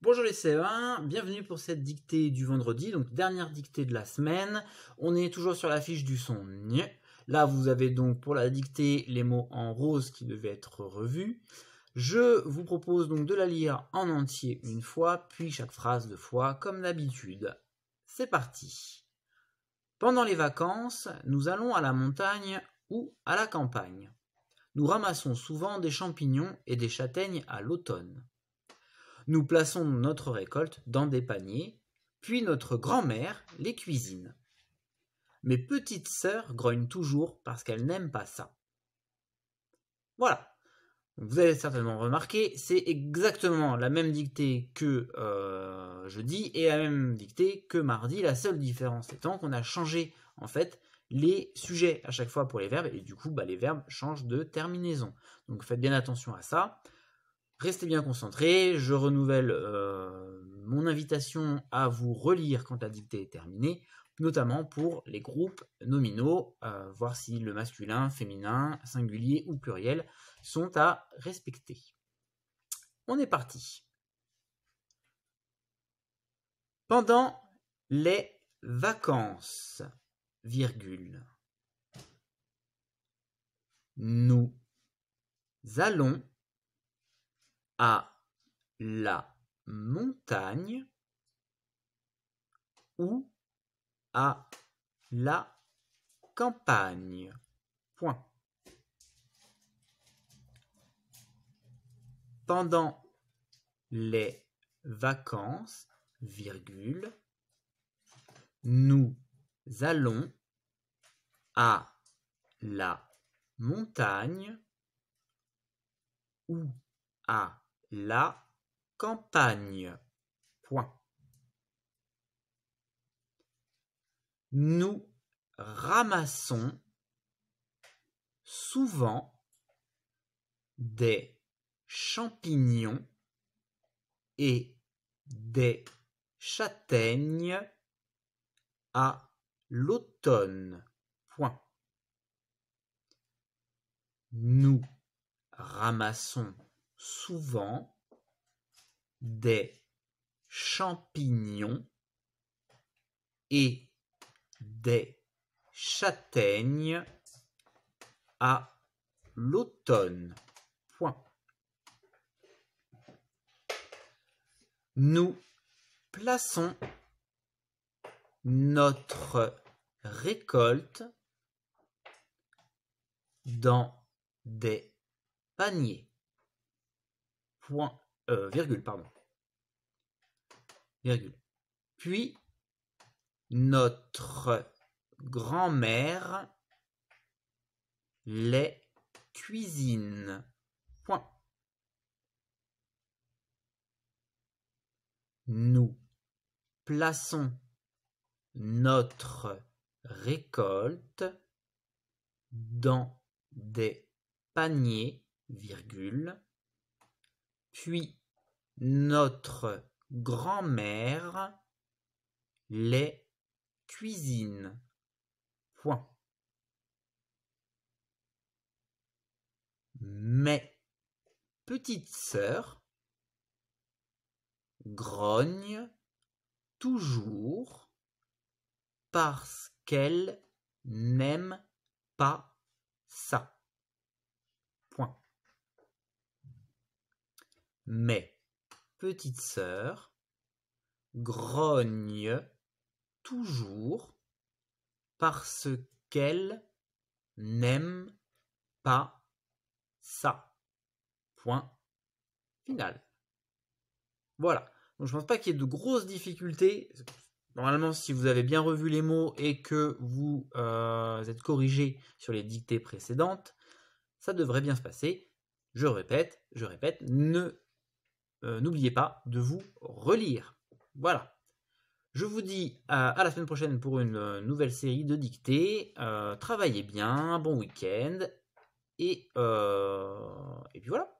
Bonjour les c 1 e bienvenue pour cette dictée du vendredi, donc dernière dictée de la semaine. On est toujours sur la fiche du son Là, vous avez donc pour la dictée les mots en rose qui devaient être revus. Je vous propose donc de la lire en entier une fois, puis chaque phrase deux fois, comme d'habitude. C'est parti. Pendant les vacances, nous allons à la montagne ou à la campagne. Nous ramassons souvent des champignons et des châtaignes à l'automne. Nous plaçons notre récolte dans des paniers, puis notre grand-mère les cuisine. Mes petites sœurs grognent toujours parce qu'elles n'aiment pas ça. Voilà. Vous avez certainement remarqué, c'est exactement la même dictée que euh, jeudi et la même dictée que mardi. La seule différence étant qu'on a changé en fait les sujets à chaque fois pour les verbes et du coup bah, les verbes changent de terminaison. Donc faites bien attention à ça. Restez bien concentrés, je renouvelle euh, mon invitation à vous relire quand la dictée est terminée, notamment pour les groupes nominaux, euh, voir si le masculin, féminin, singulier ou pluriel sont à respecter. On est parti. Pendant les vacances, virgule, nous allons à la montagne ou à la campagne. Pendant les vacances, nous allons à la montagne ou à la campagne. Nous ramassons souvent des champignons et des châtaignes à l'automne. Nous ramassons souvent des champignons et des châtaignes à l'automne. Nous plaçons notre récolte dans des paniers point, euh, virgule, pardon. Virgule. Puis, notre grand-mère les cuisine. Point. Nous plaçons notre récolte dans des paniers, virgule, puis notre grand-mère les cuisine. Point. Mes petites sœurs grogne toujours parce qu'elle n'aime pas ça. Mais petite sœur grogne toujours parce qu'elle n'aime pas ça. Point final. Voilà. Donc je pense pas qu'il y ait de grosses difficultés. Normalement, si vous avez bien revu les mots et que vous euh, êtes corrigé sur les dictées précédentes, ça devrait bien se passer. Je répète, je répète, ne euh, n'oubliez pas de vous relire. Voilà. Je vous dis à, la semaine prochaine pour une euh, nouvelle série de dictées. Euh, travaillez bien, bon week-end. Et, et puis voilà.